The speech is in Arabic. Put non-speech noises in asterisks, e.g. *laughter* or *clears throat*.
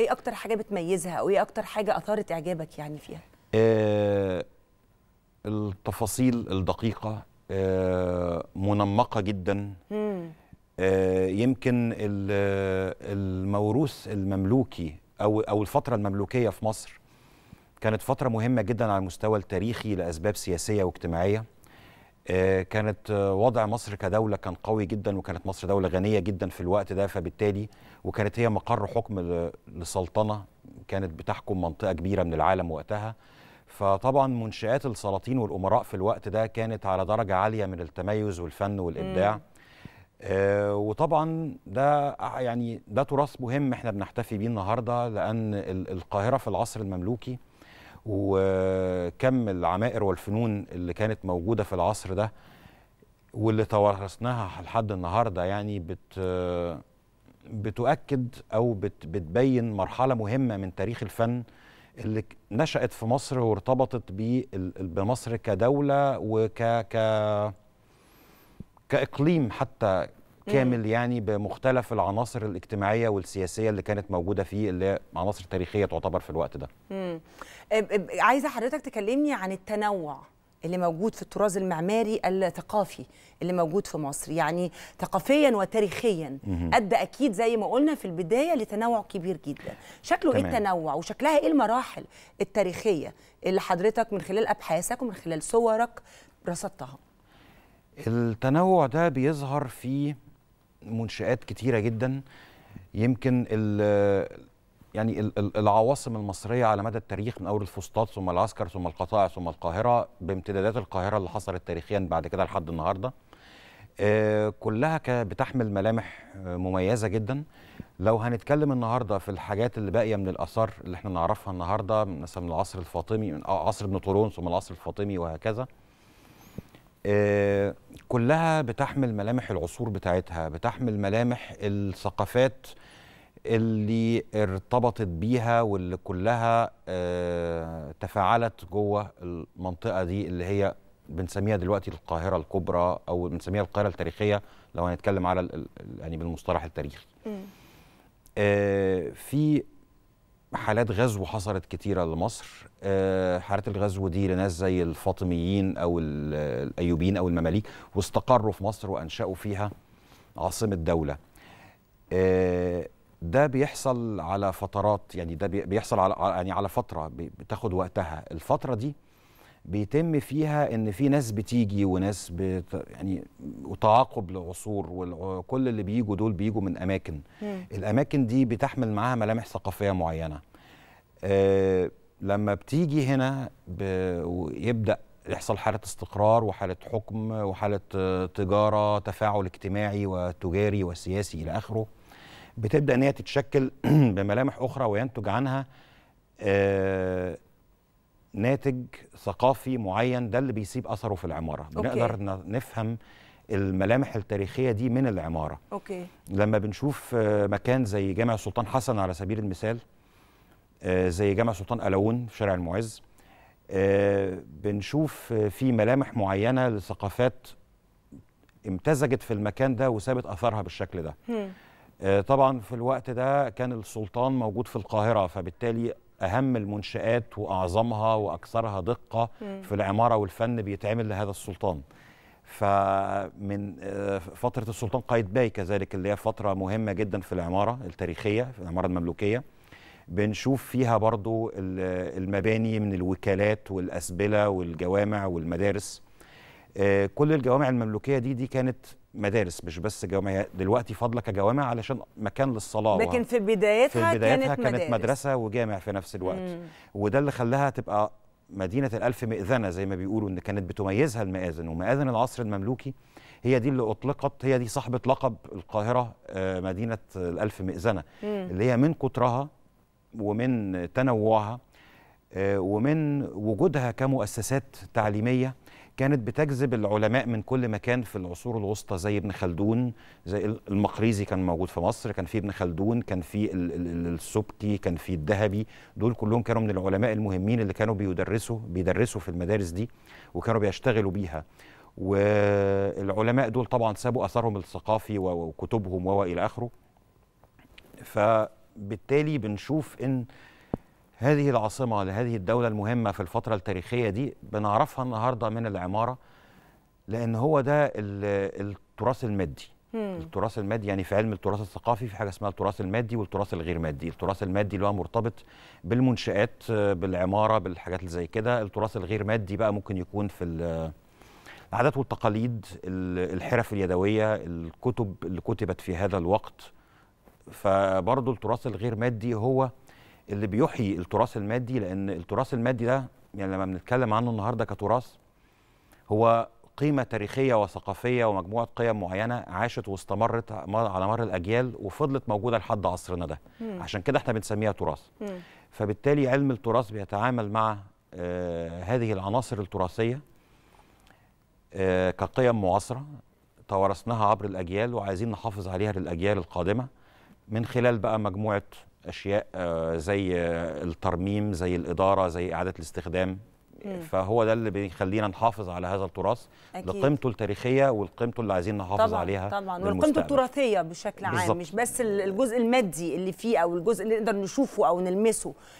ايه اكتر حاجه بتميزها او ايه اكتر حاجه اثارت اعجابك يعني فيها آه التفاصيل الدقيقه آه منمقه جدا آه يمكن الموروث المملوكي او او الفتره المملوكيه في مصر كانت فتره مهمه جدا على المستوى التاريخي لاسباب سياسيه واجتماعيه آه، كانت آه، وضع مصر كدولة كان قوي جدا وكانت مصر دولة غنية جدا في الوقت ده فبالتالي وكانت هي مقر حكم لسلطنة كانت بتحكم منطقة كبيرة من العالم وقتها فطبعا منشآت السلاطين والأمراء في الوقت ده كانت على درجة عالية من التميز والفن والإبداع آه وطبعا ده آه، يعني ده تراث مهم احنا بنحتفي بيه النهارده لأن القاهرة في العصر المملوكي وكم العمائر والفنون اللي كانت موجوده في العصر ده واللي توارثناها لحد النهارده يعني بت بتؤكد او بت بتبين مرحله مهمه من تاريخ الفن اللي نشأت في مصر وارتبطت بمصر كدولة وك ك كإقليم حتى كامل يعني بمختلف العناصر الاجتماعيه والسياسيه اللي كانت موجوده فيه اللي عناصر تاريخيه تعتبر في الوقت ده. عايزه حضرتك تكلمني عن التنوع اللي موجود في الطراز المعماري الثقافي اللي موجود في مصر يعني ثقافيا وتاريخيا ادى اكيد زي ما قلنا في البدايه لتنوع كبير جدا شكله إيه تمام. ايه التنوع وشكلها ايه المراحل التاريخيه اللي حضرتك من خلال ابحاثك ومن خلال صورك رصدتها التنوع ده بيظهر في منشآت كتيرة جدا يمكن ال يعني العواصم المصرية على مدى التاريخ من أول الفسطاط ثم العسكر ثم القطائع ثم القاهرة بامتدادات القاهرة اللي حصلت تاريخيا بعد كده لحد النهاردة آه، كلها بتحمل ملامح آه، مميزة جدا لو هنتكلم النهاردة في الحاجات اللي باقية من الآثار اللي احنا نعرفها النهاردة مثلا من العصر الفاطمي من آه، عصر ابن طولون ثم العصر الفاطمي وهكذا آه، كلها بتحمل ملامح العصور بتاعتها بتحمل ملامح الثقافات اللي ارتبطت بيها واللي كلها آه، تفاعلت جوه المنطقه دي اللي هي بنسميها دلوقتي القاهره الكبرى او بنسميها القاهره التاريخيه لو هنتكلم على يعني بالمصطلح التاريخي. آه، في حالات غزو حصلت كتيره لمصر آه، حالات الغزو دي لناس زي الفاطميين او الايوبيين او المماليك واستقروا في مصر وانشأوا فيها عاصمه دوله آه، ده بيحصل على فترات يعني ده بيحصل على يعني على فتره بتاخد وقتها الفتره دي بيتم فيها ان في ناس بتيجي وناس بت يعني وتعاقب لعصور وكل اللي بيجوا دول بيجوا من اماكن مم. الاماكن دي بتحمل معاها ملامح ثقافيه معينه آه لما بتيجي هنا ويبدا يحصل حاله استقرار وحاله حكم وحاله تجاره تفاعل اجتماعي وتجاري وسياسي الى اخره بتبدا ان هي تتشكل *clears throat* بملامح اخرى وينتج عنها آه ناتج ثقافي معين ده اللي بيسيب اثره في العماره أوكي. بنقدر نفهم الملامح التاريخيه دي من العماره أوكي. لما بنشوف آه، مكان زي جامع السلطان حسن على سبيل المثال آه، زي جامع سلطان الاون في شارع المعز آه، بنشوف في ملامح معينه لثقافات امتزجت في المكان ده وسابت اثرها بالشكل ده هم. طبعا في الوقت ده كان السلطان موجود في القاهره فبالتالي اهم المنشات واعظمها واكثرها دقه مم. في العماره والفن بيتعمل لهذا السلطان فمن آه، فتره السلطان قايتباي كذلك اللي هي فتره مهمه جدا في العماره التاريخيه في العماره المملوكيه بنشوف فيها برضو المباني من الوكالات والاسبله والجوامع والمدارس آه، كل الجوامع المملوكيه دي دي كانت مدارس مش بس جوامع دلوقتي فاضله كجوامع علشان مكان للصلاه لكن في بدايتها, في بدايتها كانت, كانت مدارس. مدرسه وجامع في نفس الوقت مم. وده اللي خلاها تبقى مدينه الالف مئذنه زي ما بيقولوا ان كانت بتميزها المآذن ومآذن العصر المملوكي هي دي اللي اطلقت هي دي صاحبه لقب القاهره آه، مدينه الالف مئذنه اللي هي من كترها ومن تنوعها آه، ومن وجودها كمؤسسات تعليميه كانت بتجذب العلماء من كل مكان في العصور الوسطى زي ابن خلدون زي المقريزي كان موجود في مصر كان في ابن خلدون كان في السبكي كان في الذهبي دول كلهم كانوا من العلماء المهمين اللي كانوا بيدرسوا بيدرسوا في المدارس دي وكانوا بيشتغلوا بيها والعلماء دول طبعا سابوا اثرهم الثقافي وكتبهم والى اخره فبالتالي بنشوف ان هذه العاصمة لهذه الدولة المهمة في الفترة التاريخية دي بنعرفها النهاردة من العمارة لأن هو ده التراث المادي التراث المادي يعني في علم التراث الثقافي في حاجه اسمها التراث المادي والتراث الغير مادي، التراث المادي اللي هو مرتبط بالمنشآت بالعماره بالحاجات اللي زي كده، التراث الغير مادي بقى ممكن يكون في العادات والتقاليد، الحرف اليدويه، الكتب اللي كتبت في هذا الوقت فبرضه التراث الغير مادي هو اللي بيحيي التراث المادي لان التراث المادي ده يعني لما بنتكلم عنه النهارده كتراث هو قيمه تاريخيه وثقافيه ومجموعه قيم معينه عاشت واستمرت على مر الاجيال وفضلت موجوده لحد عصرنا ده مم. عشان كده احنا بنسميها تراث مم. فبالتالي علم التراث بيتعامل مع آه هذه العناصر التراثيه آه كقيم معاصره توارثناها عبر الاجيال وعايزين نحافظ عليها للاجيال القادمه من خلال بقى مجموعه اشياء آه، زي الترميم زي الاداره زي اعاده الاستخدام فهو ده اللي بيخلينا نحافظ على هذا التراث أكيد. لقيمته التاريخيه ولقيمته اللي عايزين نحافظ طبعًا عليها طبعا ولقيمته التراثيه بشكل عام بالزبط. مش بس الجزء المادي اللي فيه او الجزء اللي نقدر نشوفه او نلمسه